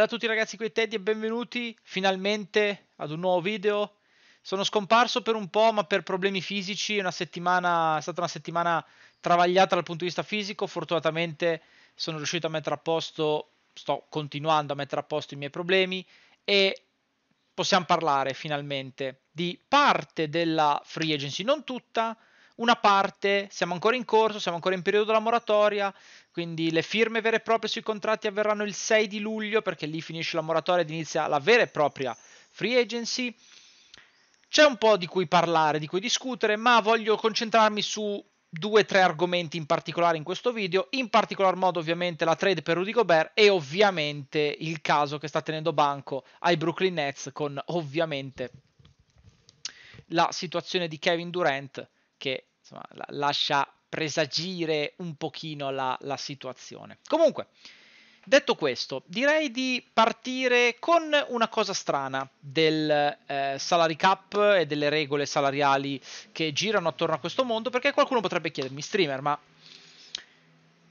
Bella a tutti ragazzi qui Teddy e benvenuti finalmente ad un nuovo video. Sono scomparso per un po' ma per problemi fisici, una settimana, è stata una settimana travagliata dal punto di vista fisico, fortunatamente sono riuscito a mettere a posto, sto continuando a mettere a posto i miei problemi e possiamo parlare finalmente di parte della free agency, non tutta, una parte, siamo ancora in corso, siamo ancora in periodo della moratoria, quindi le firme vere e proprie sui contratti avverranno il 6 di luglio perché lì finisce la moratoria ed inizia la vera e propria free agency. C'è un po' di cui parlare, di cui discutere, ma voglio concentrarmi su due o tre argomenti in particolare in questo video, in particolar modo ovviamente la trade per Rudy Gobert e ovviamente il caso che sta tenendo banco ai Brooklyn Nets con ovviamente la situazione di Kevin Durant che insomma, lascia presagire un pochino la, la situazione. Comunque, detto questo, direi di partire con una cosa strana del eh, salary cap e delle regole salariali che girano attorno a questo mondo, perché qualcuno potrebbe chiedermi, streamer, ma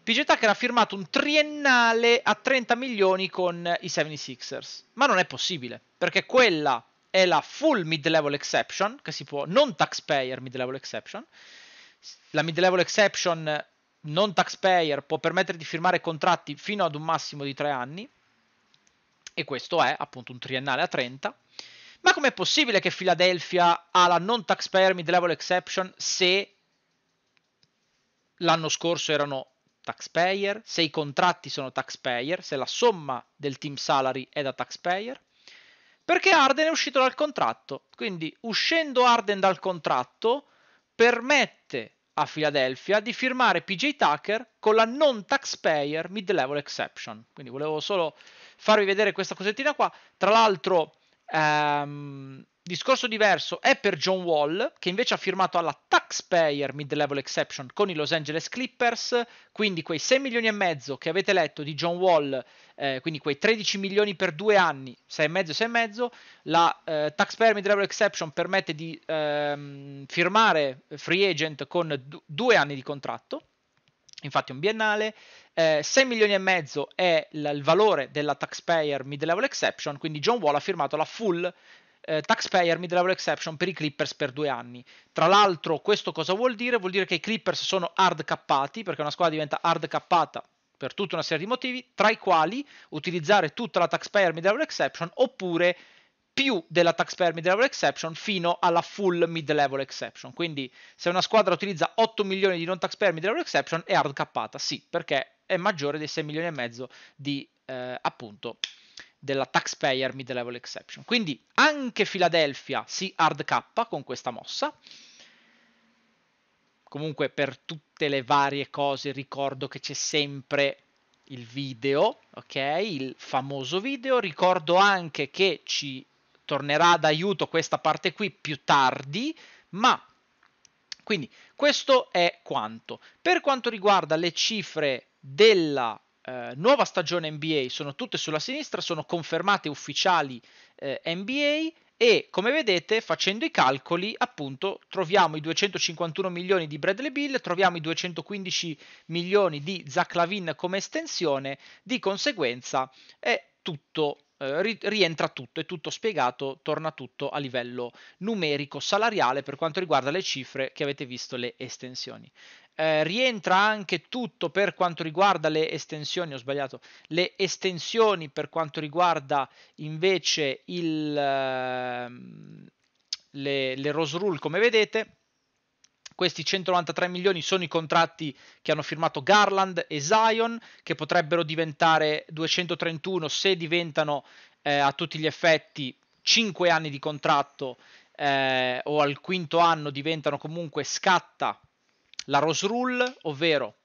PJ Tucker ha firmato un triennale a 30 milioni con i 76ers, ma non è possibile, perché quella è la full mid-level exception, che si può, non taxpayer mid-level exception, la mid-level exception non taxpayer può permettere di firmare contratti fino ad un massimo di tre anni e questo è appunto un triennale a 30. Ma com'è possibile che Philadelphia ha la non taxpayer mid-level exception se l'anno scorso erano taxpayer, se i contratti sono taxpayer, se la somma del team salary è da taxpayer? Perché Arden è uscito dal contratto, quindi uscendo Arden dal contratto permette a Philadelphia di firmare PJ Tucker con la non taxpayer mid-level exception. Quindi volevo solo farvi vedere questa cosettina qua. Tra l'altro, ehm, Discorso diverso è per John Wall, che invece ha firmato alla taxpayer mid-level exception con i Los Angeles Clippers, quindi quei 6 milioni e mezzo che avete letto di John Wall, eh, quindi quei 13 milioni per due anni, 6,5 6,5, la eh, taxpayer mid-level exception permette di ehm, firmare free agent con d- due anni di contratto, infatti un biennale, eh, 6 milioni e mezzo è l- il valore della taxpayer mid-level exception, quindi John Wall ha firmato la full eh, taxpayer mid-level exception per i Clippers per due anni. Tra l'altro, questo cosa vuol dire? Vuol dire che i Clippers sono hard cappati, perché una squadra diventa hard cappata per tutta una serie di motivi, tra i quali utilizzare tutta la taxpayer mid-level exception oppure più della taxpayer mid-level exception fino alla full mid-level exception. Quindi se una squadra utilizza 8 milioni di non taxpayer mid-level exception è hard cappata, sì, perché è maggiore dei 6 milioni e mezzo di eh, appunto della taxpayer mid-level exception. Quindi anche Philadelphia si hard cap con questa mossa. Comunque per tutte le varie cose ricordo che c'è sempre il video, ok? Il famoso video. Ricordo anche che ci tornerà d'aiuto questa parte qui più tardi, ma quindi questo è quanto. Per quanto riguarda le cifre della eh, nuova stagione NBA, sono tutte sulla sinistra, sono confermate ufficiali eh, NBA e come vedete facendo i calcoli appunto troviamo i 251 milioni di Bradley Bill, troviamo i 215 milioni di Zach Lavin come estensione, di conseguenza è tutto eh, rientra tutto, è tutto spiegato, torna tutto a livello numerico salariale per quanto riguarda le cifre che avete visto le estensioni. Eh, rientra anche tutto per quanto riguarda le estensioni, ho sbagliato, le estensioni per quanto riguarda invece il, ehm, le, le Rose Rule, come vedete. Questi 193 milioni sono i contratti che hanno firmato Garland e Zion, che potrebbero diventare 231 se diventano eh, a tutti gli effetti 5 anni di contratto eh, o al quinto anno diventano comunque scatta la Rose Rule, ovvero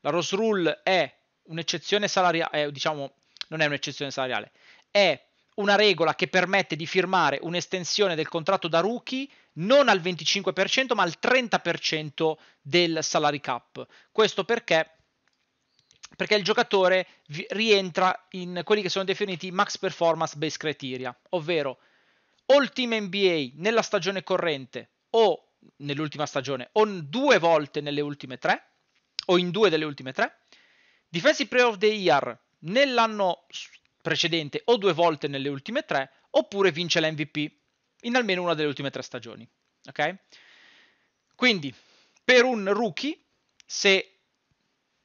la Rose Rule è un'eccezione salariale, diciamo, non è un'eccezione salariale, è una regola che permette di firmare un'estensione del contratto da rookie non al 25% ma al 30% del salary cap. Questo perché? Perché il giocatore vi- rientra in quelli che sono definiti max performance based criteria, ovvero o il team NBA nella stagione corrente o nell'ultima stagione, o due volte nelle ultime tre, o in due delle ultime tre. Defensive Player of the Year nell'anno precedente o due volte nelle ultime tre, oppure vince l'MVP in almeno una delle ultime tre stagioni. Ok? Quindi, per un rookie, se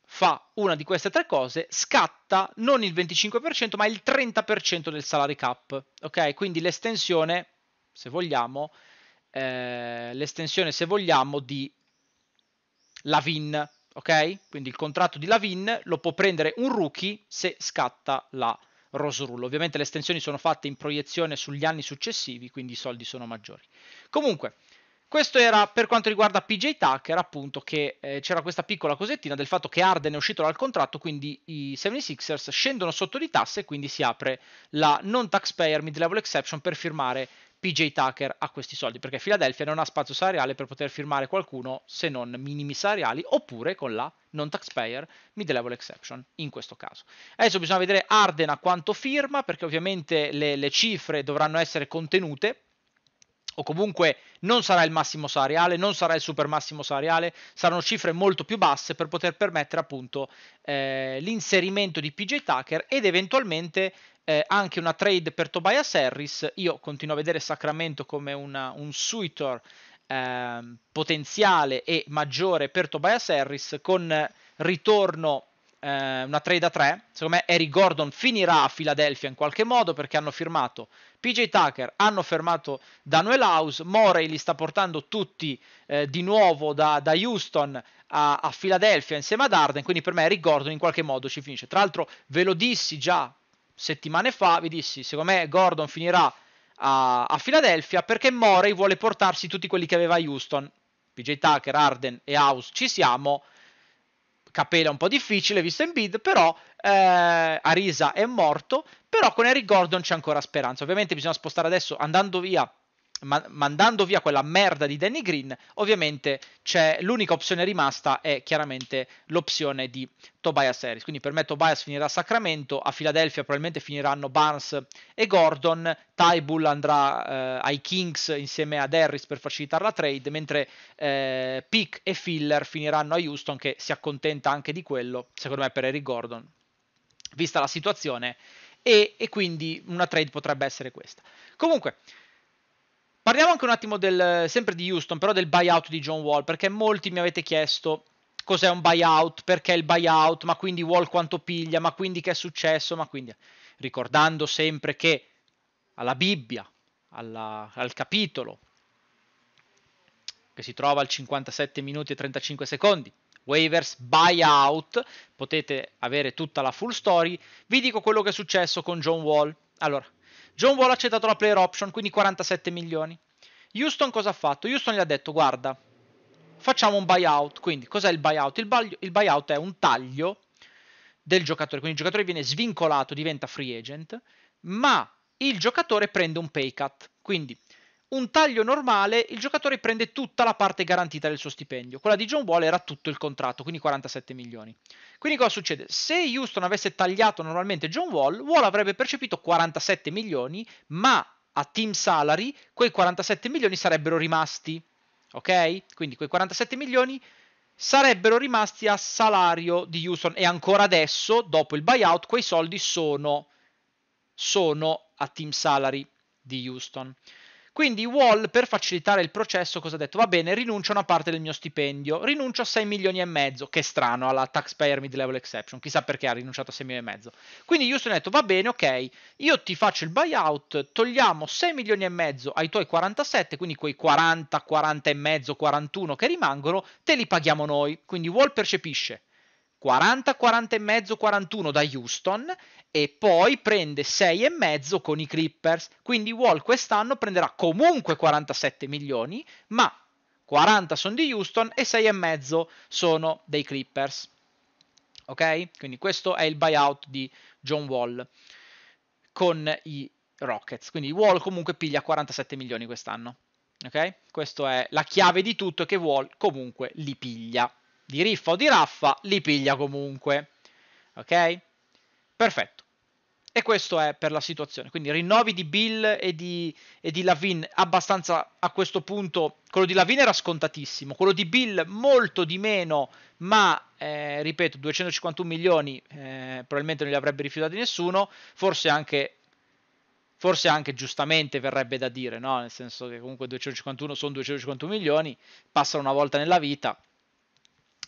fa una di queste tre cose, scatta non il 25%, ma il 30% del salary cap. Ok? Quindi l'estensione, se vogliamo, eh, l'estensione, se vogliamo, di Lavin, ok? Quindi il contratto di Lavin lo può prendere un rookie se scatta la Rose Rule. Ovviamente le estensioni sono fatte in proiezione sugli anni successivi, quindi i soldi sono maggiori. Comunque, questo era per quanto riguarda PJ Tucker, appunto, che eh, c'era questa piccola cosettina del fatto che Arden è uscito dal contratto, quindi i 76ers scendono sotto di tasse e quindi si apre la non taxpayer mid-level exception per firmare PJ Tucker ha questi soldi perché Philadelphia non ha spazio salariale per poter firmare qualcuno se non minimi salariali oppure con la non taxpayer mid-level exception in questo caso. Adesso bisogna vedere Arden a quanto firma perché ovviamente le, le cifre dovranno essere contenute o comunque non sarà il massimo salariale, non sarà il super massimo salariale, saranno cifre molto più basse per poter permettere appunto eh, l'inserimento di PJ Tucker ed eventualmente eh, anche una trade per Tobias Harris. Io continuo a vedere Sacramento come una, un suitor eh, potenziale e maggiore per Tobias Harris con ritorno eh, una trade a 3. Secondo me Harry Gordon finirà a Philadelphia in qualche modo perché hanno firmato PJ Tucker, hanno fermato Daniel House, Morey li sta portando tutti eh, di nuovo da, da Houston a, a, Philadelphia insieme ad Arden, quindi per me Harry Gordon in qualche modo ci finisce. Tra l'altro ve lo dissi già settimane fa, vi dissi, secondo me Gordon finirà a, a Philadelphia perché Morey vuole portarsi tutti quelli che aveva a Houston. PJ Tucker, Arden e House ci siamo. Capela un po' difficile visto in bid, però eh, Arisa è morto, però con Eric Gordon c'è ancora speranza. Ovviamente bisogna spostare adesso andando via ma- mandando via quella merda di Danny Green, ovviamente c'è l'unica opzione rimasta è chiaramente l'opzione di Tobias Harris. Quindi per me Tobias finirà a Sacramento, a Philadelphia probabilmente finiranno Barnes e Gordon, Tybull andrà eh, ai Kings insieme ad Harris per facilitare la trade, mentre eh, Pick e Filler finiranno a Houston che si accontenta anche di quello, secondo me per Eric Gordon, vista la situazione. E, e, quindi una trade potrebbe essere questa. Comunque, Parliamo anche un attimo del, sempre di Houston, però del buyout di John Wall, perché molti mi avete chiesto cos'è un buyout, perché il buyout, ma quindi Wall quanto piglia, ma quindi che è successo, ma quindi ricordando sempre che alla Bibbia, alla, al capitolo che si trova al 57 minuti e 35 secondi, waivers buyout, potete avere tutta la full story, vi dico quello che è successo con John Wall. Allora, John Wall ha accettato la player option, quindi 47 milioni. Houston cosa ha fatto? Houston gli ha detto, guarda, facciamo un buyout. Quindi cos'è il buyout? Il, buy- il buyout è un taglio del giocatore, quindi il giocatore viene svincolato, diventa free agent, ma il giocatore prende un pay cut. Quindi un taglio normale il giocatore prende tutta la parte garantita del suo stipendio. Quella di John Wall era tutto il contratto, quindi 47 milioni. Quindi cosa succede? Se Houston avesse tagliato normalmente John Wall, Wall avrebbe percepito 47 milioni, ma a team salary quei 47 milioni sarebbero rimasti. Ok? Quindi quei 47 milioni sarebbero rimasti a salario di Houston e ancora adesso, dopo il buyout, quei soldi sono, sono a team salary di Houston. Quindi Wall, per facilitare il processo, cosa ha detto? Va bene, rinuncio a una parte del mio stipendio, rinuncio a 6 milioni e mezzo, che strano, alla taxpayer mid-level exception, chissà perché ha rinunciato a 6 milioni e mezzo. Quindi Houston ha detto, va bene, ok, io ti faccio il buyout, togliamo 6 milioni e mezzo ai tuoi 47, quindi quei 40, 40 e mezzo, 41 che rimangono, te li paghiamo noi. Quindi Wall percepisce 40, 40 e mezzo, 41 da Houston e poi prende 6 e mezzo con i Clippers. Quindi Wall quest'anno prenderà comunque 47 milioni, ma 40 sono di Houston e 6 e mezzo sono dei Clippers. Ok? Quindi questo è il buyout di John Wall con i Rockets. Quindi Wall comunque piglia 47 milioni quest'anno. Ok? Questa è la chiave di tutto che Wall comunque li piglia di riffa o di raffa, li piglia comunque. Ok? Perfetto. E questo è per la situazione. Quindi rinnovi di Bill e di, e di Lavin abbastanza a questo punto. Quello di Lavin era scontatissimo, quello di Bill molto di meno, ma eh, ripeto, 251 milioni eh, probabilmente non li avrebbe rifiutati nessuno, forse anche forse anche giustamente verrebbe da dire, no? nel senso che comunque 251 sono 251 milioni, passano una volta nella vita,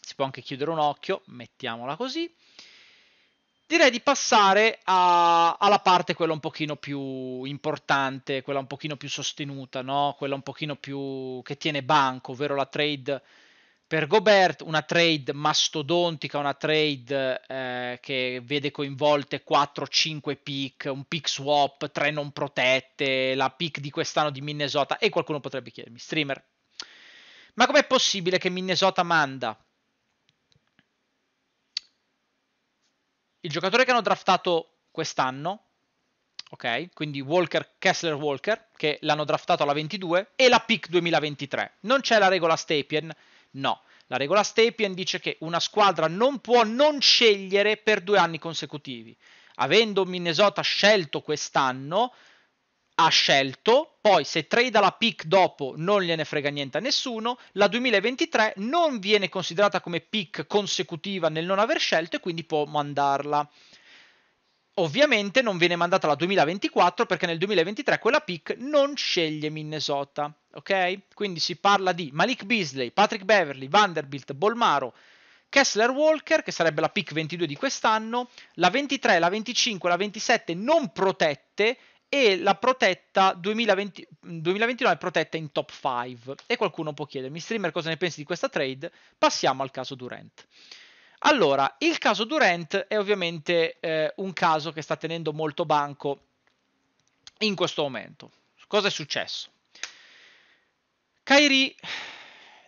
si può anche chiudere un occhio, mettiamola così. Direi di passare a, alla parte quella un pochino più importante, quella un pochino più sostenuta, no? quella un pochino più che tiene banco, ovvero la trade per Gobert, una trade mastodontica, una trade eh, che vede coinvolte 4-5 pick, un pick swap, 3 non protette, la pick di quest'anno di Minnesota e qualcuno potrebbe chiedermi, streamer, ma com'è possibile che Minnesota manda il giocatore che hanno draftato quest'anno, ok? Quindi Walker, Kessler Walker, che l'hanno draftato alla 22, e la pick 2023. Non c'è la regola Stapien, no. La regola Stapien dice che una squadra non può non scegliere per due anni consecutivi. Avendo Minnesota scelto quest'anno, ha scelto, poi se trade la pick dopo non gliene frega niente a nessuno, la 2023 non viene considerata come pick consecutiva nel non aver scelto e quindi può mandarla. Ovviamente non viene mandata la 2024 perché nel 2023 quella pick non sceglie Minnesota, ok? Quindi si parla di Malik Beasley, Patrick Beverly, Vanderbilt, Bolmaro, Kessler Walker, che sarebbe la pick 22 di quest'anno, la 23, la 25, la 27 non protette e la protetta 2020, 2029 è protetta in top 5 e qualcuno può chiedermi streamer cosa ne pensi di questa trade passiamo al caso Durant allora il caso Durant è ovviamente eh, un caso che sta tenendo molto banco in questo momento cosa è successo Kairi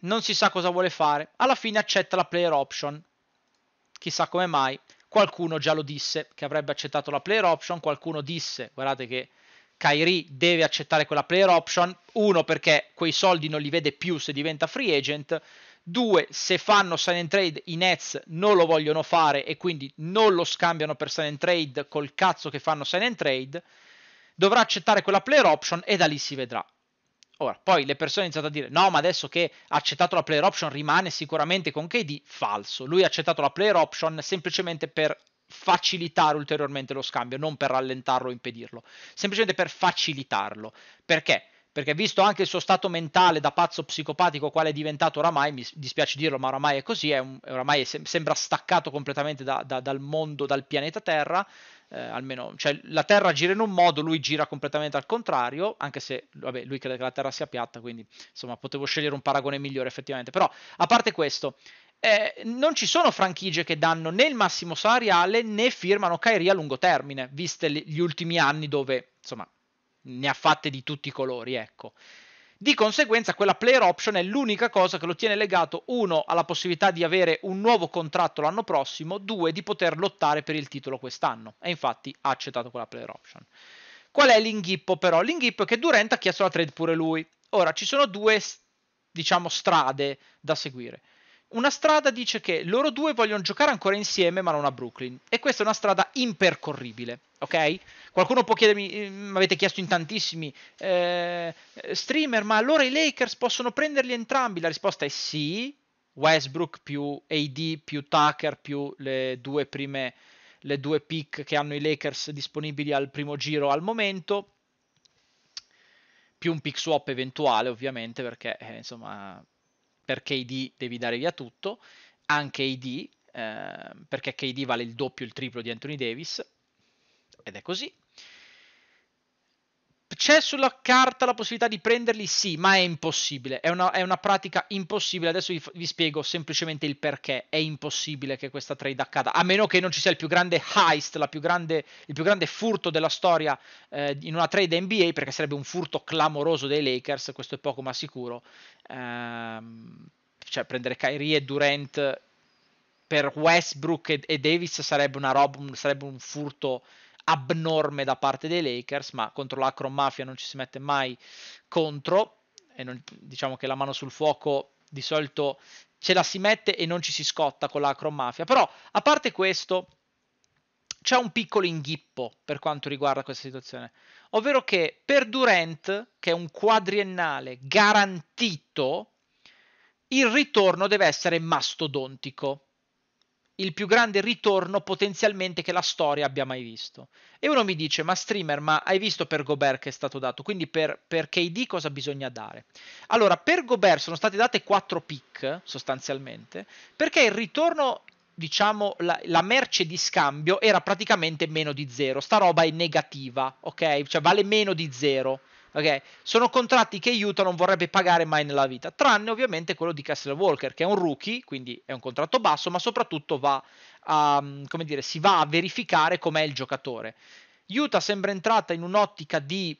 non si sa cosa vuole fare alla fine accetta la player option chissà come mai Qualcuno già lo disse che avrebbe accettato la player option, qualcuno disse, guardate che Kyrie deve accettare quella player option, uno perché quei soldi non li vede più se diventa free agent, due se fanno sign and trade i Nets non lo vogliono fare e quindi non lo scambiano per sign and trade col cazzo che fanno sign and trade, dovrà accettare quella player option e da lì si vedrà. Ora, poi le persone hanno iniziato a dire: no, ma adesso che ha accettato la player option rimane sicuramente con KD. Falso. Lui ha accettato la player option semplicemente per facilitare ulteriormente lo scambio, non per rallentarlo o impedirlo, semplicemente per facilitarlo. Perché? perché visto anche il suo stato mentale da pazzo psicopatico quale è diventato oramai, mi dispiace dirlo, ma oramai è così, è un, oramai è sem- sembra staccato completamente da, da, dal mondo, dal pianeta Terra, eh, almeno cioè, la Terra gira in un modo, lui gira completamente al contrario, anche se vabbè, lui crede che la Terra sia piatta, quindi insomma potevo scegliere un paragone migliore effettivamente, però a parte questo, eh, non ci sono franchigie che danno né il massimo salariale né firmano Kairi a lungo termine, viste gli ultimi anni dove insomma ne ha fatte di tutti i colori, ecco. Di conseguenza quella player option è l'unica cosa che lo tiene legato, uno, alla possibilità di avere un nuovo contratto l'anno prossimo, due, di poter lottare per il titolo quest'anno. E infatti ha accettato quella player option. Qual è l'inghippo però? L'inghippo è che Durant ha chiesto la trade pure lui. Ora, ci sono due, diciamo, strade da seguire. Una strada dice che loro due vogliono giocare ancora insieme ma non a Brooklyn. E questa è una strada impercorribile, ok? Qualcuno può chiedermi, mi mm, avete chiesto in tantissimi eh, streamer, ma allora i Lakers possono prenderli entrambi? La risposta è sì. Westbrook più AD più Tucker più le due prime le due pick che hanno i Lakers disponibili al primo giro al momento più un pick swap eventuale ovviamente perché eh, insomma per KD devi dare via tutto anche AD eh, perché KD vale il doppio il triplo di Anthony Davis ed è così c'è sulla carta la possibilità di prenderli? Sì, ma è impossibile. È una, è una pratica impossibile. Adesso vi, vi, spiego semplicemente il perché. È impossibile che questa trade accada. A meno che non ci sia il più grande heist, più grande, il più grande furto della storia eh, in una trade NBA, perché sarebbe un furto clamoroso dei Lakers. Questo è poco ma sicuro. Ehm, cioè, prendere Kyrie e Durant per Westbrook e, e Davis sarebbe, roba, sarebbe un furto abnorme da parte dei Lakers, ma contro l'Acron Mafia non ci si mette mai contro, e non, diciamo che la mano sul fuoco di solito ce la si mette e non ci si scotta con l'Acron Mafia, però a parte questo c'è un piccolo inghippo per quanto riguarda questa situazione, ovvero che per Durant, che è un quadriennale garantito, il ritorno deve essere mastodontico il più grande ritorno potenzialmente che la storia abbia mai visto. E uno mi dice, ma streamer, ma hai visto per Gobert che è stato dato? Quindi per, per KD cosa bisogna dare? Allora, per Gobert sono state date 4 pick, sostanzialmente, perché il ritorno, diciamo, la, la, merce di scambio era praticamente meno di zero. Sta roba è negativa, ok? Cioè vale meno di zero. Okay? Sono contratti che Utah non vorrebbe pagare mai nella vita, tranne ovviamente quello di Castle Walker, che è un rookie, quindi è un contratto basso, ma soprattutto va a, dire, si va a verificare com'è il giocatore. Utah sembra entrata in un'ottica di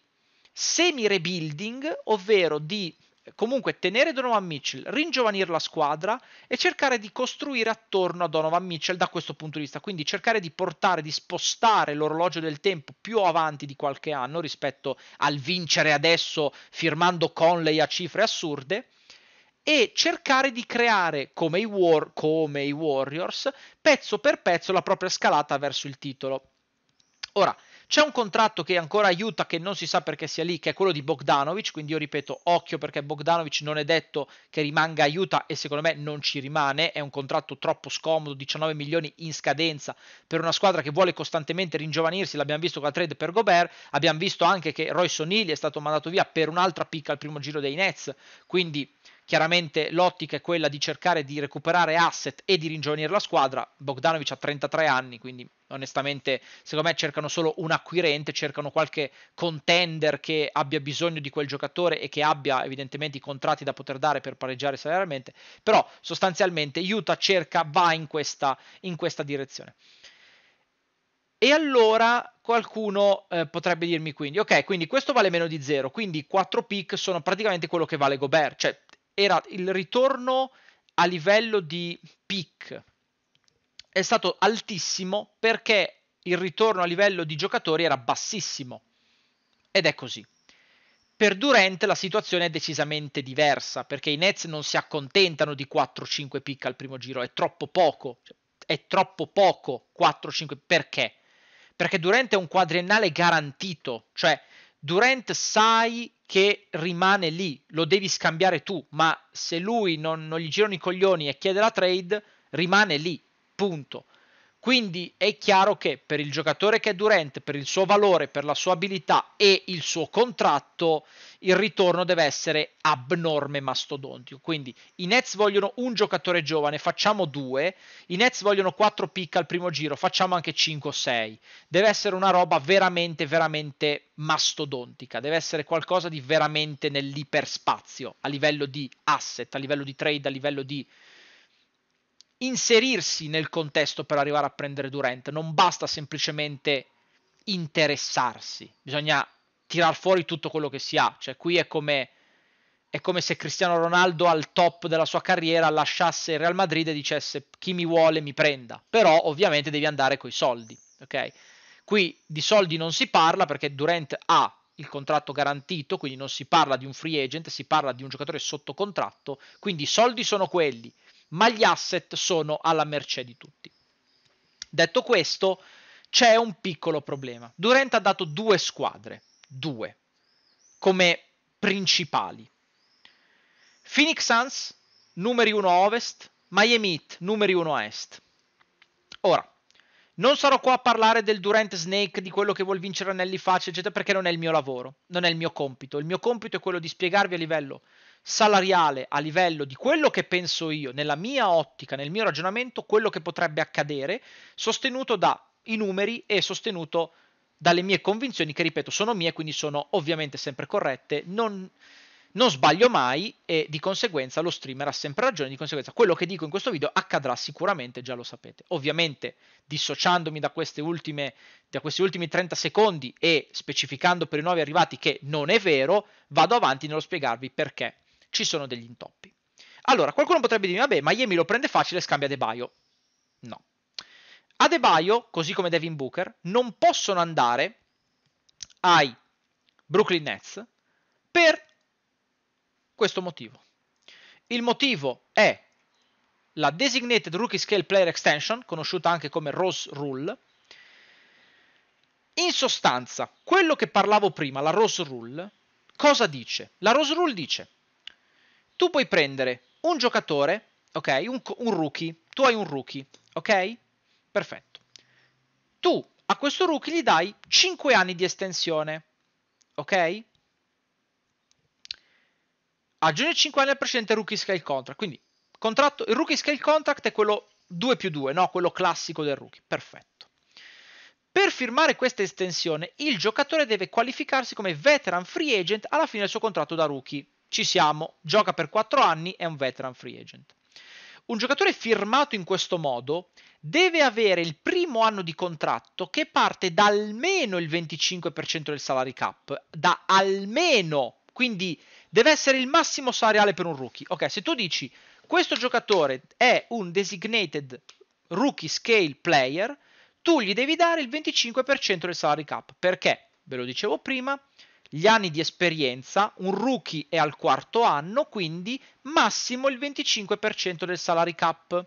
semi-rebuilding, ovvero di comunque tenere Donovan Mitchell, ringiovanire la squadra e cercare di costruire attorno a Donovan Mitchell da questo punto di vista, quindi cercare di portare, di spostare l'orologio del tempo più avanti di qualche anno rispetto al vincere adesso firmando Conley a cifre assurde e cercare di creare come i, war, come i Warriors pezzo per pezzo la propria scalata verso il titolo. Ora, c'è un contratto che ancora aiuta, che non si sa perché sia lì, che è quello di Bogdanovic, quindi io ripeto, occhio perché Bogdanovic non è detto che rimanga aiuta e secondo me non ci rimane, è un contratto troppo scomodo, 19 milioni in scadenza per una squadra che vuole costantemente ringiovanirsi, l'abbiamo visto con la trade per Gobert, abbiamo visto anche che Roy Sonili è stato mandato via per un'altra picca al primo giro dei Nets, quindi Chiaramente l'ottica è quella di cercare di recuperare asset e di ringiovanire la squadra. Bogdanovic ha 33 anni, quindi onestamente secondo me cercano solo un acquirente, cercano qualche contender che abbia bisogno di quel giocatore e che abbia evidentemente i contratti da poter dare per pareggiare salarialmente. Però sostanzialmente Utah cerca, va in questa, in questa direzione. E allora qualcuno eh, potrebbe dirmi quindi, ok, quindi questo vale meno di zero, quindi 4 pick sono praticamente quello che vale Gobert, cioè era il ritorno a livello di peak. È stato altissimo perché il ritorno a livello di giocatori era bassissimo. Ed è così. Per Durant la situazione è decisamente diversa, perché i Nets non si accontentano di 4-5 pick al primo giro, è troppo poco, cioè, è troppo poco 4-5, perché? Perché Durant è un quadriennale garantito, cioè Durant sai che rimane lì, lo devi scambiare tu, ma se lui non, non gli girano i coglioni e chiede la trade, rimane lì, punto. Quindi è chiaro che per il giocatore che è Durant, per il suo valore, per la sua abilità e il suo contratto, il ritorno deve essere abnorme mastodontico. Quindi i Nets vogliono un giocatore giovane, facciamo due. I Nets vogliono quattro pick al primo giro, facciamo anche 5 o 6. Deve essere una roba veramente, veramente mastodontica. Deve essere qualcosa di veramente nell'iperspazio, a livello di asset, a livello di trade, a livello di inserirsi nel contesto per arrivare a prendere Durant, non basta semplicemente interessarsi, bisogna tirar fuori tutto quello che si ha, cioè qui è come, è come se Cristiano Ronaldo al top della sua carriera lasciasse il Real Madrid e dicesse chi mi vuole mi prenda, però ovviamente devi andare coi soldi, ok? Qui di soldi non si parla perché Durant ha il contratto garantito, quindi non si parla di un free agent, si parla di un giocatore sotto contratto, quindi i soldi sono quelli, ma gli asset sono alla mercé di tutti. Detto questo, c'è un piccolo problema. Durant ha dato due squadre, due, come principali. Phoenix Suns, numeri 1 ovest, Miami Heat, numeri 1 est. Ora, non sarò qua a parlare del Durant Snake, di quello che vuol vincere anelli Faccia, eccetera, perché non è il mio lavoro, non è il mio compito. Il mio compito è quello di spiegarvi a livello salariale a livello di quello che penso io, nella mia ottica, nel mio ragionamento, quello che potrebbe accadere, sostenuto dai numeri e sostenuto dalle mie convinzioni, che ripeto sono mie, quindi sono ovviamente sempre corrette, non, non sbaglio mai e di conseguenza lo streamer ha sempre ragione, di conseguenza quello che dico in questo video accadrà sicuramente, già lo sapete. Ovviamente dissociandomi da, ultime, da, questi ultimi 30 secondi e specificando per i nuovi arrivati che non è vero, vado avanti nello spiegarvi perché ci sono degli intoppi. Allora, qualcuno potrebbe dire, vabbè, Miami lo prende facile e scambia De Baio. No. A De Baio, così come Devin Booker, non possono andare ai Brooklyn Nets per questo motivo. Il motivo è la Designated Rookie Scale Player Extension, conosciuta anche come Rose Rule. In sostanza, quello che parlavo prima, la Rose Rule, cosa dice? La Rose Rule dice tu puoi prendere un giocatore, ok? Un, un rookie, tu hai un rookie, ok? Perfetto. Tu a questo rookie gli dai 5 anni di estensione, ok? Aggiungi 5 anni al precedente rookie scale contract, quindi contratto, il rookie scale contract è quello 2 più 2, no? Quello classico del rookie, perfetto. Per firmare questa estensione, il giocatore deve qualificarsi come veteran free agent alla fine del suo contratto da rookie. Ci siamo, gioca per 4 anni, è un veteran free agent. Un giocatore firmato in questo modo deve avere il primo anno di contratto che parte da almeno il 25% del salary cap, da almeno, quindi deve essere il massimo salariale per un rookie. Ok, se tu dici questo giocatore è un designated rookie scale player, tu gli devi dare il 25% del salary cap. Perché? Ve lo dicevo prima, gli anni di esperienza, un rookie è al quarto anno, quindi massimo il 25% del salary cap.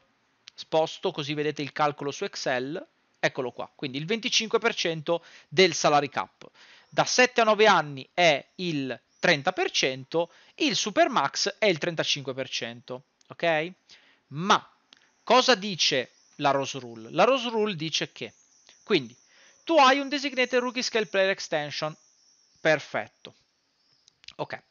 Sposto così vedete il calcolo su Excel, eccolo qua, quindi il 25% del salary cap. Da 7 a 9 anni è il 30%, il Supermax è il 35%, ok? Ma cosa dice la Rose Rule? La Rose Rule dice che, quindi, tu hai un designated rookie scale player extension Perfetto. Ok.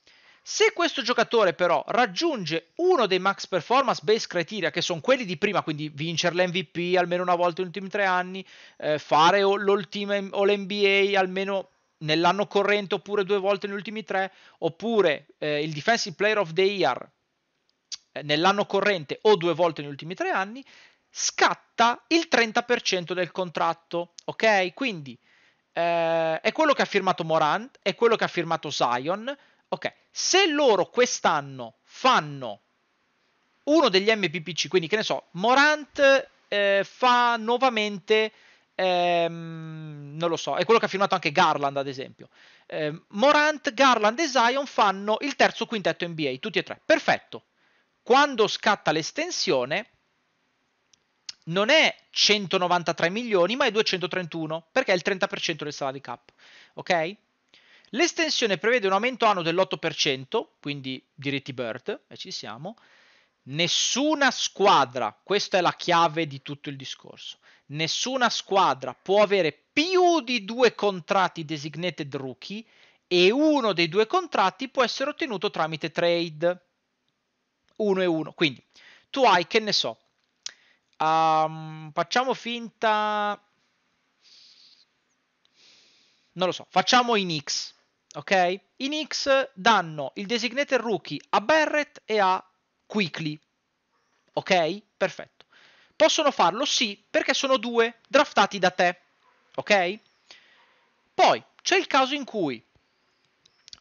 Se questo giocatore però raggiunge uno dei max performance base criteria, che sono quelli di prima, quindi vincere l'MVP almeno una volta negli ultimi tre anni, eh, fare l'ultima o l'NBA almeno nell'anno corrente oppure due volte negli ultimi tre, oppure eh, il Defensive Player of the Year eh, nell'anno corrente o due volte negli ultimi tre anni, scatta il 30% del contratto, ok? Quindi eh, è quello che ha firmato Morant, è quello che ha firmato Zion. Ok, se loro quest'anno fanno uno degli MPPC, quindi che ne so, Morant eh, fa nuovamente, ehm, non lo so, è quello che ha firmato anche Garland ad esempio. Eh, Morant, Garland e Zion fanno il terzo quintetto NBA, tutti e tre. Perfetto. Quando scatta l'estensione, non è 193 milioni, ma è 231, perché è il 30% del salary cap. Ok? L'estensione prevede un aumento annuo dell'8%, quindi diritti Bird, e ci siamo. Nessuna squadra, questa è la chiave di tutto il discorso, nessuna squadra può avere più di due contratti designated rookie e uno dei due contratti può essere ottenuto tramite trade. Uno e uno. Quindi tu hai, che ne so, Um, facciamo finta. Non lo so, facciamo i Knicks. Ok? I Knicks danno il designated rookie a Barrett e a Quickly. Ok? Perfetto. Possono farlo? Sì, perché sono due draftati da te. Ok? Poi c'è il caso in cui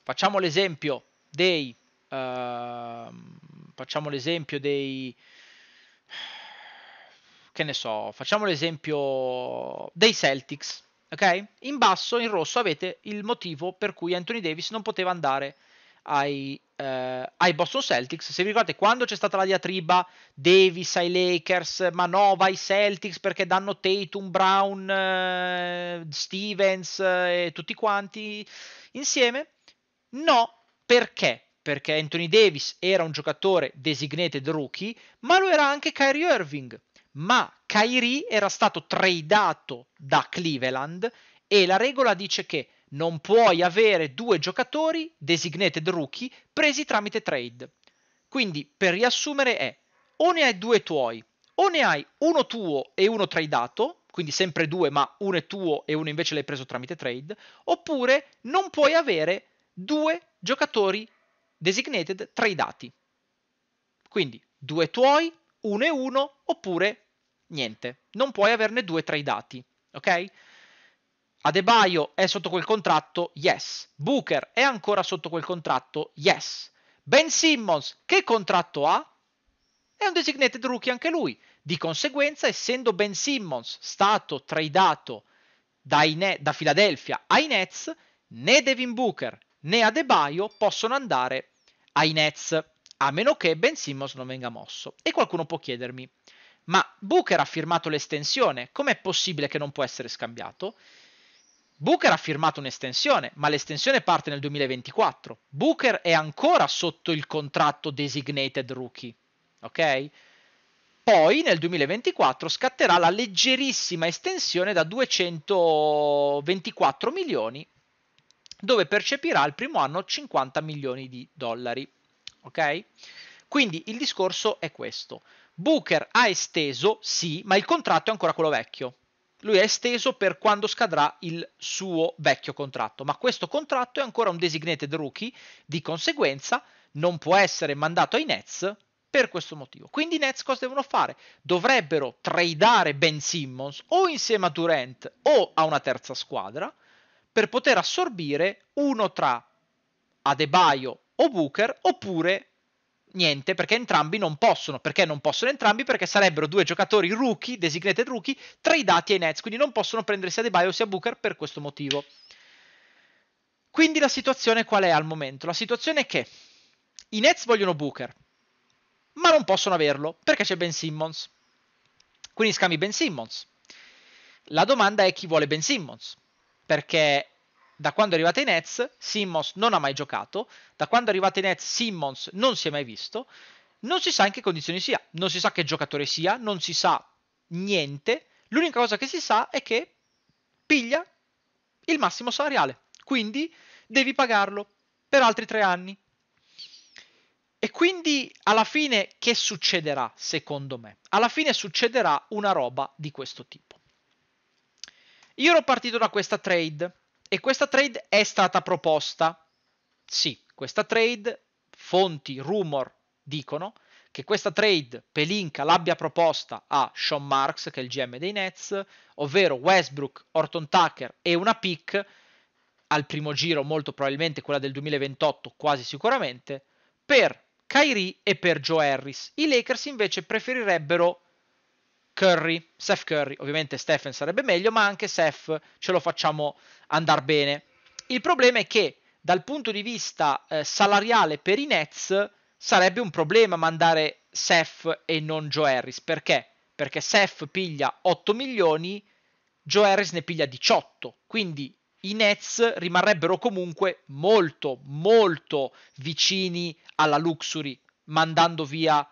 facciamo l'esempio dei. Uh, facciamo l'esempio dei che ne so, facciamo l'esempio dei Celtics, ok? In basso, in rosso, avete il motivo per cui Anthony Davis non poteva andare ai, eh, ai Boston Celtics. Se vi ricordate, quando c'è stata la diatriba Davis ai Lakers, ma no, vai ai Celtics perché danno Tatum, Brown, eh, Stevens eh, e tutti quanti insieme? No, perché? Perché Anthony Davis era un giocatore designated rookie, ma lo era anche Kyrie Irving ma Kairi era stato tradato da Cleveland e la regola dice che non puoi avere due giocatori designated rookie presi tramite trade. Quindi, per riassumere, è o ne hai due tuoi, o ne hai uno tuo e uno tradato, quindi sempre due, ma uno è tuo e uno invece l'hai preso tramite trade, oppure non puoi avere due giocatori designated tradati. Quindi due tuoi, uno e uno, oppure niente, non puoi averne due tra i dati, ok? Adebayo è sotto quel contratto? Yes. Booker è ancora sotto quel contratto? Yes. Ben Simmons che contratto ha? È un designated rookie anche lui. Di conseguenza, essendo Ben Simmons stato tradato ne- da Philadelphia ai Nets, né Devin Booker né Adebayo possono andare ai Nets, a meno che Ben Simmons non venga mosso. E qualcuno può chiedermi, ma Booker ha firmato l'estensione, com'è possibile che non può essere scambiato? Booker ha firmato un'estensione, ma l'estensione parte nel 2024. Booker è ancora sotto il contratto designated rookie, ok? Poi nel 2024 scatterà la leggerissima estensione da 224 milioni, dove percepirà al primo anno 50 milioni di dollari, ok? Quindi il discorso è questo. Booker ha esteso, sì, ma il contratto è ancora quello vecchio. Lui ha esteso per quando scadrà il suo vecchio contratto, ma questo contratto è ancora un designated rookie, di conseguenza non può essere mandato ai Nets per questo motivo. Quindi i Nets cosa devono fare? Dovrebbero tradeare Ben Simmons o insieme a Durant o a una terza squadra per poter assorbire uno tra Adebayo o Booker oppure niente perché entrambi non possono. Perché non possono entrambi? Perché sarebbero due giocatori rookie, designated rookie, tra i dati ai Nets, quindi non possono prendersi a o sia Booker per questo motivo. Quindi la situazione qual è al momento? La situazione è che i Nets vogliono Booker, ma non possono averlo perché c'è Ben Simmons. Quindi scambi Ben Simmons. La domanda è chi vuole Ben Simmons, perché da quando è arrivata ai Nets Simmons non ha mai giocato, da quando è arrivata ai Nets Simmons non si è mai visto, non si sa in che condizioni sia, non si sa che giocatore sia, non si sa niente, l'unica cosa che si sa è che piglia il massimo salariale, quindi devi pagarlo per altri tre anni. E quindi alla fine che succederà, secondo me? Alla fine succederà una roba di questo tipo. Io ero partito da questa trade e questa trade è stata proposta. Sì, questa trade, fonti, rumor dicono che questa trade Pelinka l'abbia proposta a Sean Marks, che è il GM dei Nets, ovvero Westbrook, Orton Tucker e una pick al primo giro, molto probabilmente quella del 2028, quasi sicuramente, per Kyrie e per Joe Harris. I Lakers invece preferirebbero Curry, Seth Curry, ovviamente Stephen sarebbe meglio, ma anche Seth ce lo facciamo andare bene. Il problema è che dal punto di vista eh, salariale per i Nets sarebbe un problema mandare Seth e non Joe Harris, perché? Perché Seth piglia 8 milioni, Joe Harris ne piglia 18, quindi i Nets rimarrebbero comunque molto molto vicini alla luxury mandando via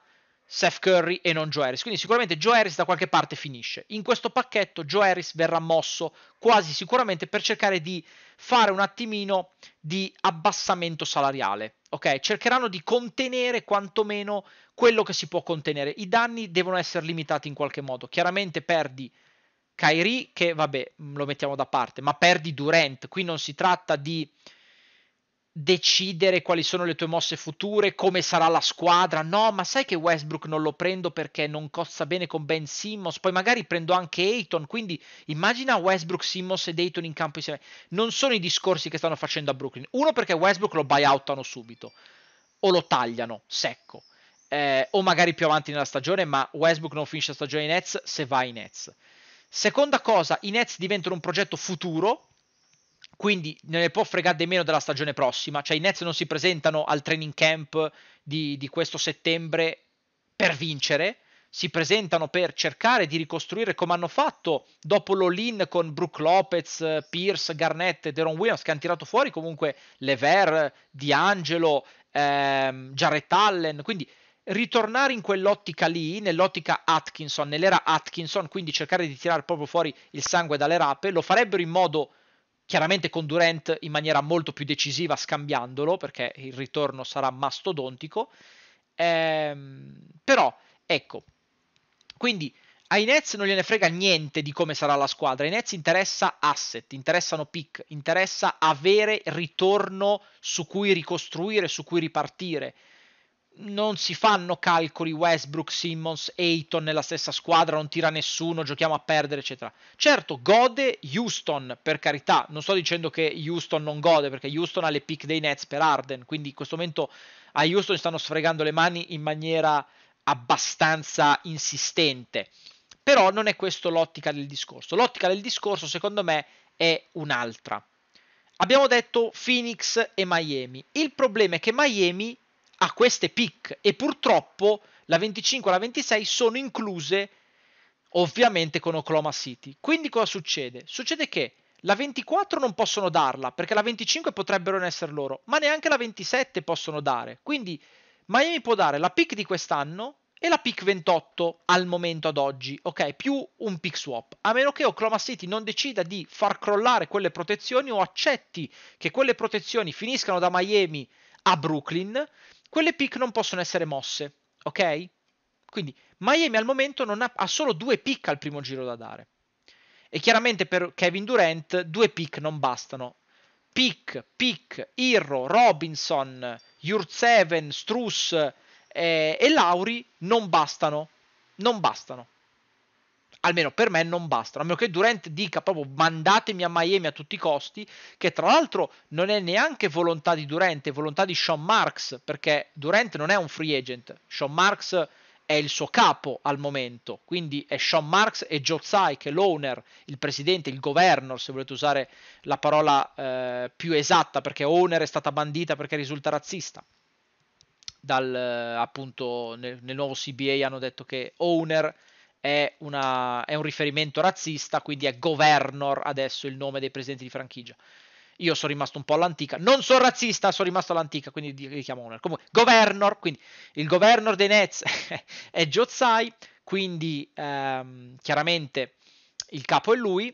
Seth Curry e non Joe Harris. Quindi sicuramente Joe Harris da qualche parte finisce. In questo pacchetto Joe Harris verrà mosso quasi sicuramente per cercare di fare un attimino di abbassamento salariale. Ok, cercheranno di contenere quantomeno quello che si può contenere. I danni devono essere limitati in qualche modo. Chiaramente perdi Kyrie che vabbè, lo mettiamo da parte, ma perdi Durant. Qui non si tratta di decidere quali sono le tue mosse future, come sarà la squadra. No, ma sai che Westbrook non lo prendo perché non costa bene con Ben Simmons. Poi magari prendo anche Ayton. Quindi immagina Westbrook, Simmons ed Ayton in campo insieme. Non sono i discorsi che stanno facendo a Brooklyn. Uno perché Westbrook lo buyoutano subito o lo tagliano secco. Eh, o magari più avanti nella stagione, ma Westbrook non finisce la stagione in Nets se va in Nets. Seconda cosa, i Nets diventano un progetto futuro quindi non ne può fregare di meno della stagione prossima. Cioè, i Nets non si presentano al training camp di, di, questo settembre per vincere, si presentano per cercare di ricostruire come hanno fatto dopo l'all-in con Brooke Lopez, Pierce, Garnett e Deron Williams che hanno tirato fuori comunque Lever, D'Angelo, ehm, Jarrett Allen. Quindi ritornare in quell'ottica lì, nell'ottica Atkinson, nell'era Atkinson, quindi cercare di tirare proprio fuori il sangue dalle rape, lo farebbero in modo chiaramente con Durant in maniera molto più decisiva scambiandolo perché il ritorno sarà mastodontico. Ehm, però, ecco, quindi ai Nets non gliene frega niente di come sarà la squadra, ai Nets interessa asset, interessano pick, interessa avere ritorno su cui ricostruire, su cui ripartire non si fanno calcoli Westbrook, Simmons, Ayton nella stessa squadra, non tira nessuno, giochiamo a perdere, eccetera. Certo, gode Houston, per carità, non sto dicendo che Houston non gode, perché Houston ha le pick dei Nets per Arden, quindi in questo momento a Houston stanno sfregando le mani in maniera abbastanza insistente. Però non è questo l'ottica del discorso. L'ottica del discorso, secondo me, è un'altra. Abbiamo detto Phoenix e Miami. Il problema è che Miami a queste pick e purtroppo la 25 e la 26 sono incluse ovviamente con Oklahoma City. Quindi cosa succede? Succede che la 24 non possono darla perché la 25 potrebbero non essere loro, ma neanche la 27 possono dare. Quindi Miami può dare la pick di quest'anno e la pick 28 al momento ad oggi, ok? Più un pick swap. A meno che Oklahoma City non decida di far crollare quelle protezioni o accetti che quelle protezioni finiscano da Miami a Brooklyn quelle pick non possono essere mosse, ok? Quindi Miami al momento ha, ha, solo due pick al primo giro da dare. E chiaramente per Kevin Durant due pick non bastano. Pick, pick, Irro, Robinson, Jurtseven, Struss eh, e Lauri non bastano. Non bastano almeno per me non bastano, a meno che Durant dica proprio mandatemi a Miami a tutti i costi, che tra l'altro non è neanche volontà di Durant, è volontà di Sean Marks, perché Durant non è un free agent, Sean Marks è il suo capo al momento, quindi è Sean Marks e Joe Tsai che è l'owner, il presidente, il governor, se volete usare la parola eh, più esatta, perché owner è stata bandita perché risulta razzista. Dal, eh, appunto nel, nel nuovo CBA hanno detto che owner è, una, è un riferimento razzista, quindi è governor adesso il nome dei presidenti di franchigia. Io sono rimasto un po' all'antica. Non sono razzista, sono rimasto all'antica, quindi li chiamo owner. Comunque, governor, quindi il governor dei Nets è Joe quindi ehm, chiaramente il capo è lui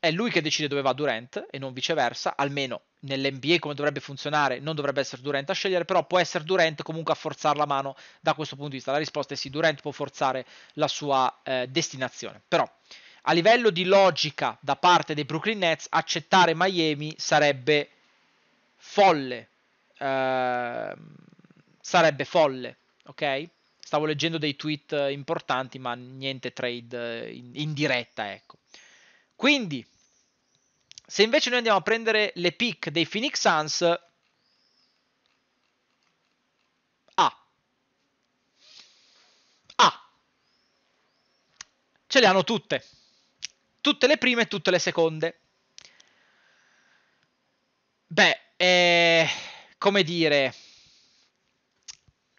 è lui che decide dove va Durant e non viceversa, almeno nell'NBA come dovrebbe funzionare, non dovrebbe essere Durant a scegliere, però può essere Durant comunque a forzare la mano da questo punto di vista. La risposta è sì, Durant può forzare la sua eh, destinazione, però a livello di logica da parte dei Brooklyn Nets accettare Miami sarebbe folle. Eh, sarebbe folle, ok? Stavo leggendo dei tweet eh, importanti, ma niente trade eh, in, in diretta, ecco. Quindi, se invece noi andiamo a prendere le pick dei Phoenix Suns, A. A. Ce le hanno tutte. Tutte le prime e tutte le seconde. Beh, eh, come dire...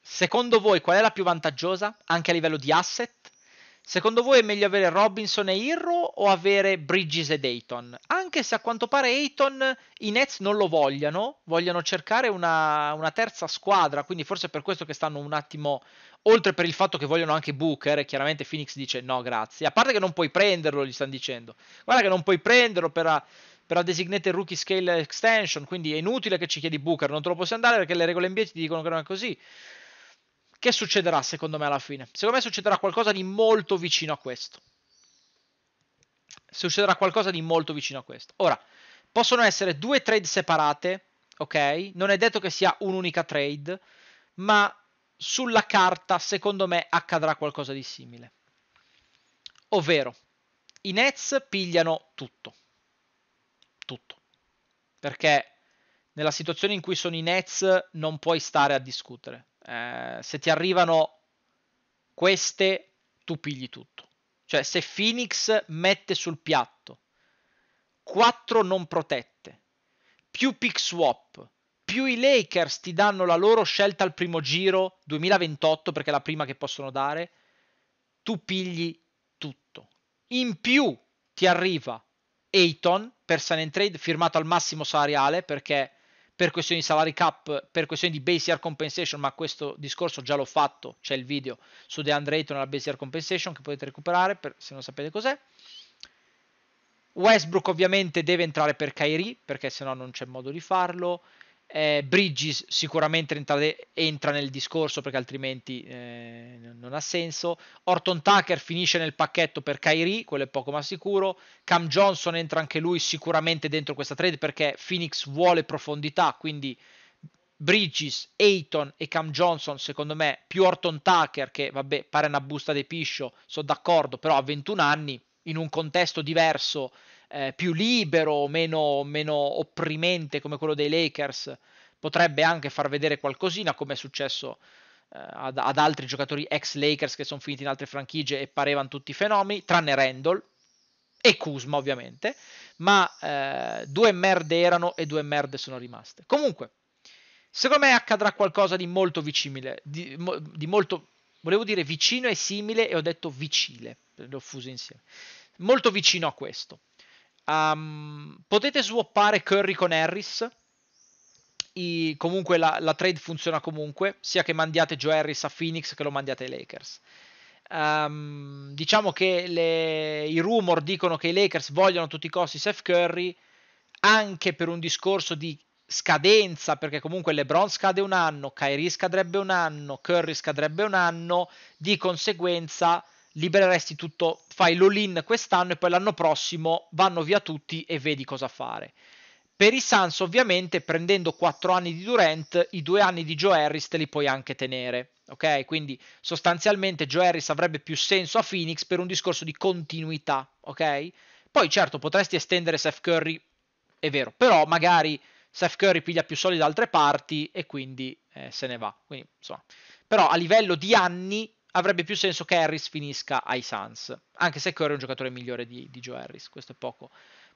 Secondo voi qual è la più vantaggiosa anche a livello di asset? Secondo voi è meglio avere Robinson e Irro o avere Bridges e Dayton? Anche se a quanto pare Ayton i Nets non lo vogliano, vogliono cercare una, una, terza squadra, quindi forse è per questo che stanno un attimo, oltre per il fatto che vogliono anche Booker, e chiaramente Phoenix dice no grazie, a parte che non puoi prenderlo, gli stanno dicendo, guarda che non puoi prenderlo per la, per la designated rookie scale extension, quindi è inutile che ci chiedi Booker, non te lo possiamo dare perché le regole in NBA ti dicono che non è così. Che succederà secondo me alla fine? Secondo me succederà qualcosa di molto vicino a questo. Succederà qualcosa di molto vicino a questo. Ora, possono essere due trade separate, ok? Non è detto che sia un'unica trade, ma sulla carta secondo me accadrà qualcosa di simile. Ovvero, i Nets pigliano tutto. Tutto. Perché nella situazione in cui sono i Nets non puoi stare a discutere. Eh, se ti arrivano queste, tu pigli tutto. Cioè, se Phoenix mette sul piatto 4 non protette, più pick swap, più i Lakers ti danno la loro scelta al primo giro 2028, perché è la prima che possono dare, tu pigli tutto. In più ti arriva Ayton per sign and trade firmato al massimo salariale perché per questioni di salary cap, per questioni di base year compensation, ma questo discorso già l'ho fatto, c'è il video su DeAndre Ayton alla base year compensation che potete recuperare per, se non sapete cos'è. Westbrook ovviamente deve entrare per Kyrie, perché se no non c'è modo di farlo. Eh, Bridges sicuramente entra, entra, nel discorso perché altrimenti eh, non ha senso. Orton Tucker finisce nel pacchetto per Kyrie, quello è poco ma sicuro. Cam Johnson entra anche lui sicuramente dentro questa trade perché Phoenix vuole profondità, quindi Bridges, Ayton e Cam Johnson secondo me, più Orton Tucker che vabbè pare una busta di piscio, sono d'accordo, però a 21 anni in un contesto diverso eh, più libero, meno, meno opprimente come quello dei Lakers, potrebbe anche far vedere qualcosina come è successo eh, ad, ad, altri giocatori ex Lakers che sono finiti in altre franchigie e parevano tutti fenomeni, tranne Randall e Kuzma ovviamente, ma eh, due merde erano e due merde sono rimaste. Comunque, secondo me accadrà qualcosa di molto vicile, di, di molto, volevo dire vicino e simile e ho detto vicile, l'ho fuso insieme, molto vicino a questo. Um, potete swappare Curry con Harris. I, comunque la, la, trade funziona comunque, sia che mandiate Joe Harris a Phoenix che lo mandiate ai Lakers. Um, diciamo che le, i rumor dicono che i Lakers vogliono a tutti i costi Seth Curry anche per un discorso di scadenza, perché comunque LeBron scade un anno, Kyrie scadrebbe un anno, Curry scadrebbe un anno, di conseguenza libereresti tutto, fai l'all-in quest'anno e poi l'anno prossimo vanno via tutti e vedi cosa fare. Per i Suns ovviamente prendendo 4 anni di Durant, i 2 anni di Joe Harris te li puoi anche tenere, ok? Quindi sostanzialmente Joe Harris avrebbe più senso a Phoenix per un discorso di continuità, ok? Poi certo potresti estendere Seth Curry, è vero, però magari Seth Curry piglia più soldi da altre parti e quindi eh, se ne va. Quindi, insomma. Però a livello di anni avrebbe più senso che Harris finisca ai Suns, anche se Curry è un giocatore migliore di, di Joe Harris, questo è poco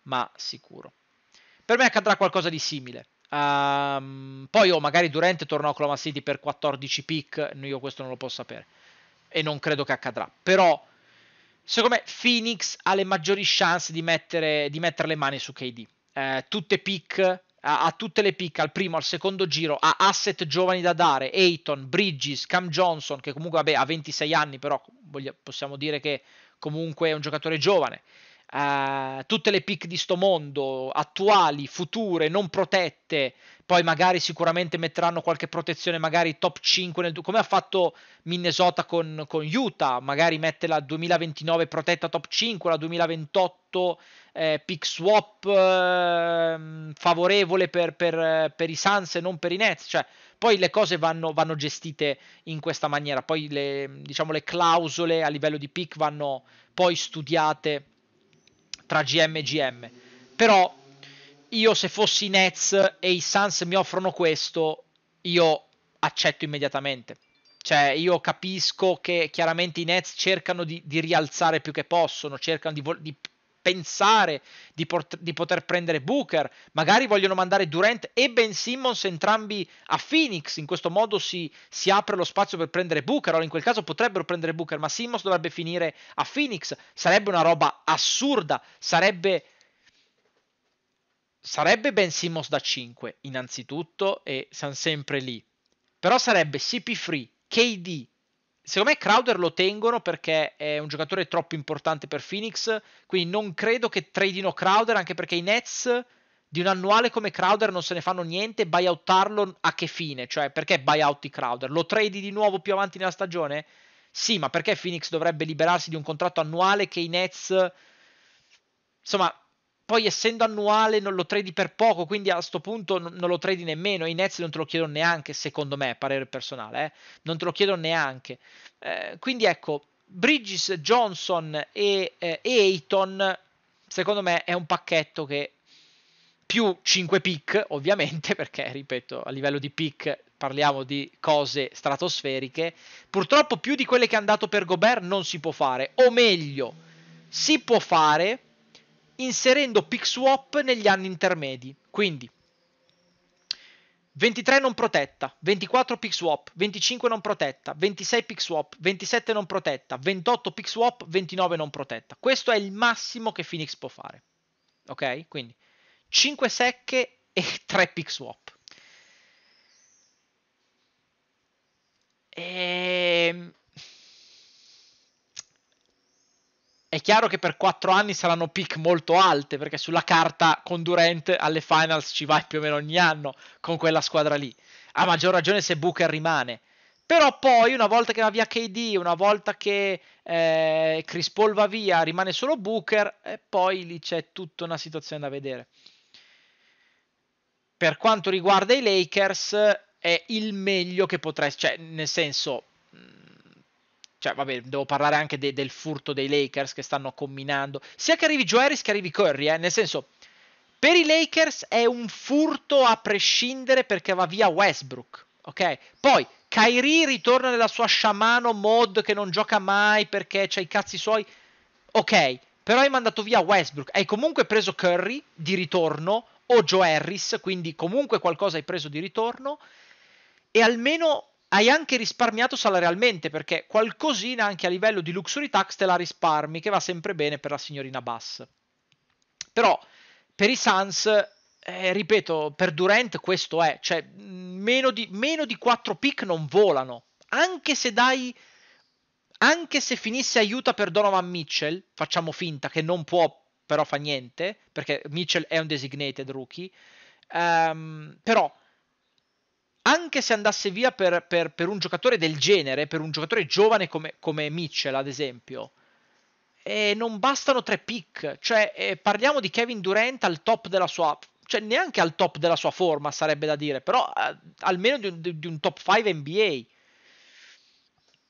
ma sicuro. Per me accadrà qualcosa di simile. Um, poi o oh, magari Durante torna a Oklahoma City per 14 pick, io questo non lo posso sapere e non credo che accadrà, però secondo me Phoenix ha le maggiori chance di mettere, di mettere le mani su KD. Eh, tutte pick a, tutte le picche, al primo, al secondo giro, ha asset giovani da dare, Ayton, Bridges, Cam Johnson, che comunque vabbè ha 26 anni, però voglio, possiamo dire che comunque è un giocatore giovane eh, tutte le pick di sto mondo, attuali, future, non protette, poi magari sicuramente metteranno qualche protezione, magari top 5, nel, come ha fatto Minnesota con, con, Utah, magari mette la 2029 protetta top 5, la 2028 eh, pick swap eh, favorevole per, per, per, i Suns e non per i Nets, cioè poi le cose vanno, vanno gestite in questa maniera, poi le, diciamo, le clausole a livello di pick vanno poi studiate tra GM e GM. Però io se fossi Nets e i Suns mi offrono questo, io accetto immediatamente. Cioè, io capisco che chiaramente i Nets cercano di, di rialzare più che possono, cercano di, di pensare di, port- di, poter prendere Booker, magari vogliono mandare Durant e Ben Simmons entrambi a Phoenix, in questo modo si, si apre lo spazio per prendere Booker, allora in quel caso potrebbero prendere Booker, ma Simmons dovrebbe finire a Phoenix, sarebbe una roba assurda, sarebbe sarebbe Ben Simmons da 5 innanzitutto e siamo sempre lì. Però sarebbe cp Free, KD, Secondo me Crowder lo tengono perché è un giocatore troppo importante per Phoenix, quindi non credo che tradino Crowder anche perché i Nets di un annuale come Crowder non se ne fanno niente, buyoutarlo a che fine? Cioè perché buyouti Crowder? Lo tradi di nuovo più avanti nella stagione? Sì, ma perché Phoenix dovrebbe liberarsi di un contratto annuale che i Nets... Insomma, poi essendo annuale non lo tradi per poco, quindi a questo punto non, non lo tradi nemmeno, i Nets non te lo chiedono neanche, secondo me, parere personale, eh? non te lo chiedono neanche. Eh, quindi ecco, Bridges, Johnson e, eh, e secondo me, è un pacchetto che più 5 pick, ovviamente, perché, ripeto, a livello di pick parliamo di cose stratosferiche, purtroppo più di quelle che è andato per Gobert non si può fare, o meglio, si può fare inserendo pick swap negli anni intermedi. Quindi 23 non protetta, 24 pick swap, 25 non protetta, 26 pick swap, 27 non protetta, 28 pick swap, 29 non protetta. Questo è il massimo che Phoenix può fare. Ok? Quindi 5 secche e 3 pick swap. E ehm, È chiaro che per quattro anni saranno pick molto alte, perché sulla carta con Durant alle finals ci vai più o meno ogni anno con quella squadra lì. A maggior ragione se Booker rimane. Però poi, una volta che va via KD, una volta che eh, Chris Paul va via, rimane solo Booker, e poi lì c'è tutta una situazione da vedere. Per quanto riguarda i Lakers, è il meglio che potresti, cioè, nel senso, cioè vabbè, devo parlare anche de- del furto dei Lakers che stanno combinando, sia che arrivi Joe Harris che arrivi Curry, eh? nel senso, per i Lakers è un furto a prescindere perché va via Westbrook, ok? Poi Kyrie ritorna nella sua sciamano mod che non gioca mai perché c'ha i cazzi suoi, ok, però hai mandato via Westbrook, hai comunque preso Curry di ritorno o Joe Harris, quindi comunque qualcosa hai preso di ritorno e almeno hai anche risparmiato salarialmente perché qualcosina anche a livello di luxury tax te la risparmi, che va sempre bene per la signorina Bass. Però per i Suns, eh, ripeto, per Durant questo è, cioè mm, meno di, meno di 4 pick non volano, anche se dai anche se finisse aiuta per Donovan Mitchell, facciamo finta che non può, però fa niente, perché Mitchell è un designated rookie, um, però anche se andasse via per, per, per, un giocatore del genere, per un giocatore giovane come, come Mitchell, ad esempio, e non bastano tre pick. Cioè, eh, parliamo di Kevin Durant al top della sua. Cioè, neanche al top della sua forma, sarebbe da dire, però eh, almeno di un, di un, top 5 NBA.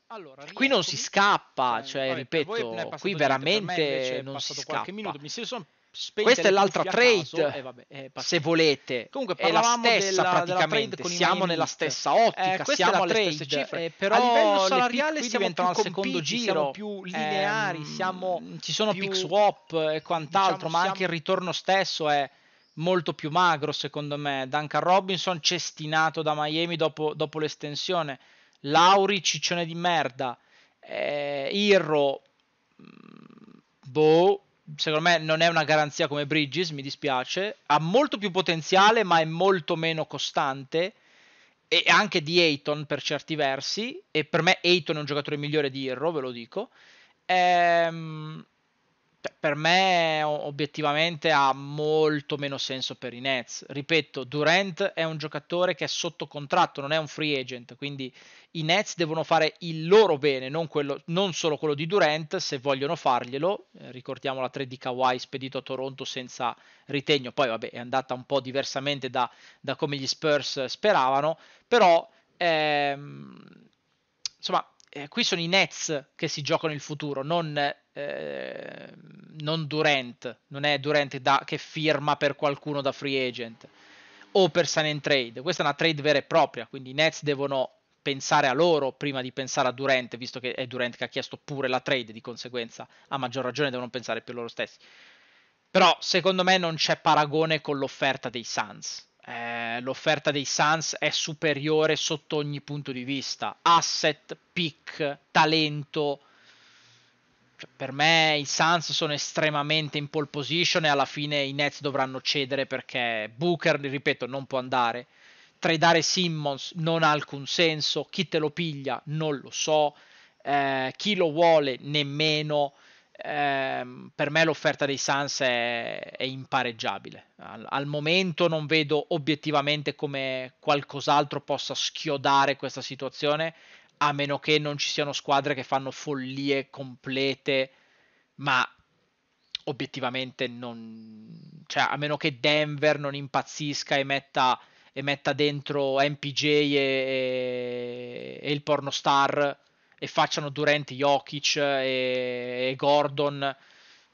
Allora, qui non si scappa, eh, cioè, vabbè, ripeto, qui veramente non si scappa. Minuto. Mi sono questa è l'altra trade, caso, eh, vabbè, eh, se volete. Comunque è la stessa della, praticamente, della siamo nella stessa ottica, eh, siamo alle trade, stesse eh, cifre. però a livello salariale siamo più al secondo giro, siamo più lineari, ehm, siamo ci sono più, pick swap e diciamo, quant'altro, diciamo, ma siamo... anche il ritorno stesso è molto più magro secondo me. Duncan Robinson cestinato da Miami dopo, dopo l'estensione, Lauri ciccione di merda, eh, Irro mm, boh secondo me non è una garanzia come Bridges, mi dispiace, ha molto più potenziale ma è molto meno costante e anche di Ayton per certi versi e per me Ayton è un giocatore migliore di Irro, ve lo dico. Ehm, per me obiettivamente ha molto meno senso per i Nets. Ripeto, Durant è un giocatore che è sotto contratto, non è un free agent, quindi i Nets devono fare il loro bene, non, quello, non solo quello di Durant, se vogliono farglielo. Eh, ricordiamo la 3 di Kawhi spedito a Toronto senza ritegno, poi vabbè è andata un po' diversamente da, da come gli Spurs speravano, però ehm, insomma eh, qui sono i Nets che si giocano il futuro, non eh, non Durant, non è Durant da, che firma per qualcuno da free agent o per sign and trade. Questa è una trade vera e propria, quindi i Nets devono pensare a loro prima di pensare a Durant, visto che è Durant che ha chiesto pure la trade, di conseguenza a maggior ragione devono pensare più a loro stessi. Però secondo me non c'è paragone con l'offerta dei Suns. Eh, l'offerta dei Suns è superiore sotto ogni punto di vista. Asset, pick, talento, cioè, per me i Suns sono estremamente in pole position e alla fine i Nets dovranno cedere perché Booker, ripeto, non può andare. Tradare Simmons non ha alcun senso. Chi te lo piglia non lo so. Eh, chi lo vuole nemmeno. Eh, per me l'offerta dei Suns è, è impareggiabile. Al, al, momento non vedo obiettivamente come qualcos'altro possa schiodare questa situazione, a meno che non ci siano squadre che fanno follie complete, ma obiettivamente non... cioè a meno che Denver non impazzisca e metta, e metta dentro MPJ e, e il pornostar e facciano Durant, Jokic e, e Gordon...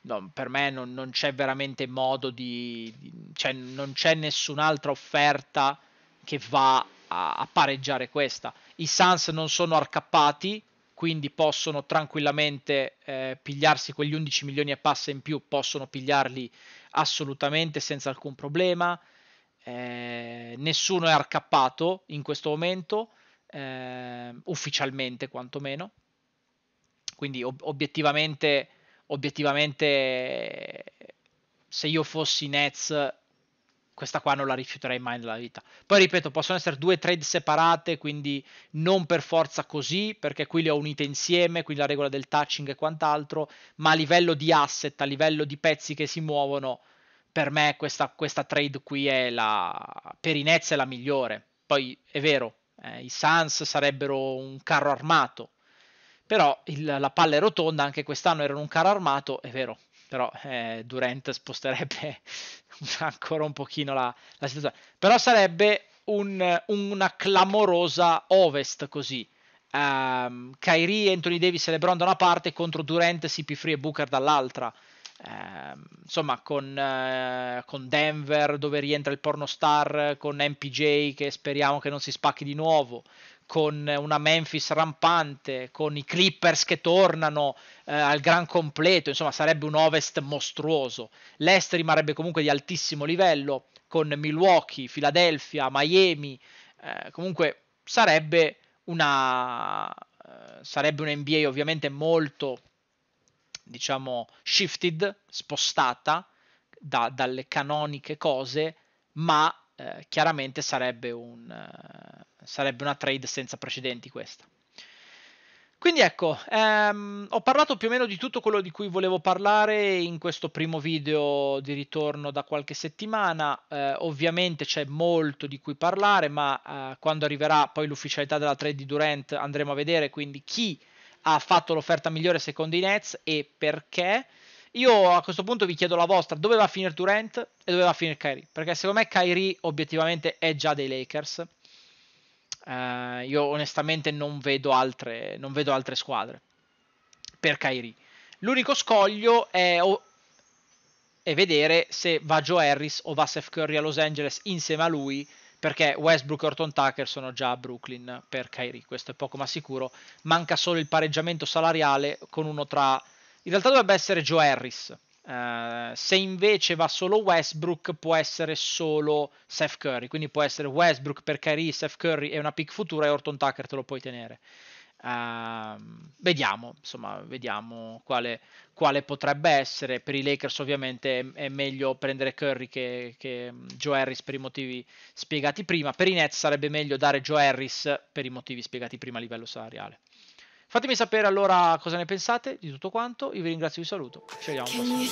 No, per me non, non, c'è veramente modo di, di, cioè non c'è nessun'altra offerta che va a, a pareggiare questa i Suns non sono arcappati, quindi possono tranquillamente eh, pigliarsi quegli 11 milioni e passa in più, possono pigliarli assolutamente senza alcun problema. Eh, nessuno è arcappato in questo momento, eh, ufficialmente quantomeno. Quindi ob- obiettivamente, obiettivamente, se io fossi Nets questa qua non la rifiuterei mai nella vita. Poi ripeto, possono essere due trade separate, quindi non per forza così, perché qui le ho unite insieme, qui la regola del touching e quant'altro, ma a livello di asset, a livello di pezzi che si muovono, per me questa, questa trade qui è la, per Inez è la migliore. Poi è vero, eh, i Suns sarebbero un carro armato, però il, la palla è rotonda, anche quest'anno erano un carro armato, è vero, però eh, Durant sposterebbe ancora un pochino la, la situazione. Però sarebbe un, una clamorosa Ovest così. Um, Kyrie, Anthony Davis e LeBron da una parte contro Durant, CP3 e Booker dall'altra. Um, insomma, con, uh, con, Denver dove rientra il pornostar, con MPJ che speriamo che non si spacchi di nuovo con una Memphis rampante, con i Clippers che tornano eh, al gran completo, insomma sarebbe un ovest mostruoso. L'est rimarrebbe comunque di altissimo livello con Milwaukee, Philadelphia, Miami, eh, comunque sarebbe una eh, sarebbe un NBA ovviamente molto diciamo shifted, spostata da, dalle canoniche cose, ma eh, chiaramente sarebbe, un, eh, sarebbe una trade senza precedenti questa. Quindi ecco, ehm, ho parlato più o meno di tutto quello di cui volevo parlare in questo primo video di ritorno da qualche settimana. Eh, ovviamente c'è molto di cui parlare, ma eh, quando arriverà poi l'ufficialità della trade di Durant andremo a vedere quindi chi ha fatto l'offerta migliore secondo i Nets e perché. Io a questo punto vi chiedo la vostra, dove va a finire Durant e dove va a finire Kyrie? Perché secondo me Kyrie obiettivamente è già dei Lakers. Uh, io onestamente non vedo, altre, non vedo altre squadre per Kyrie. L'unico scoglio è, o- è vedere se va Joe Harris o va Seth Curry a Los Angeles insieme a lui perché Westbrook e Orton Tucker sono già a Brooklyn per Kyrie, questo è poco ma sicuro. Manca solo il pareggiamento salariale con uno tra in realtà dovrebbe essere Joe Harris. Uh, se invece va solo Westbrook può essere solo Seth Curry quindi può essere Westbrook per Kyrie, Seth Curry è una pick futura e Orton Tucker te lo puoi tenere uh, vediamo insomma vediamo quale, quale, potrebbe essere per i Lakers ovviamente è, è meglio prendere Curry che, che, mm, Joe Harris per i motivi spiegati prima per i Nets sarebbe meglio dare Joe Harris per i motivi spiegati prima a livello salariale Fatemi sapere allora cosa ne pensate di tutto quanto. Io vi ringrazio vi saluto. Ci vediamo.